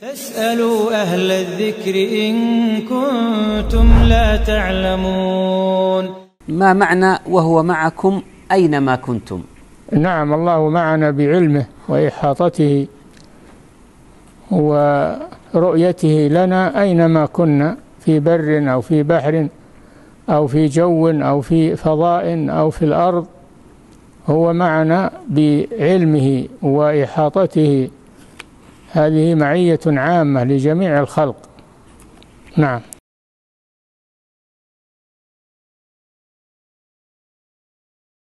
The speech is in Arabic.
فاسألوا أهل الذكر إن كنتم لا تعلمون ما معنى وهو معكم أينما كنتم نعم الله معنا بعلمه وإحاطته ورؤيته لنا أينما كنا في بر أو في بحر أو في جو أو في فضاء أو في الأرض هو معنا بعلمه وإحاطته هذه معية عامة لجميع الخلق نعم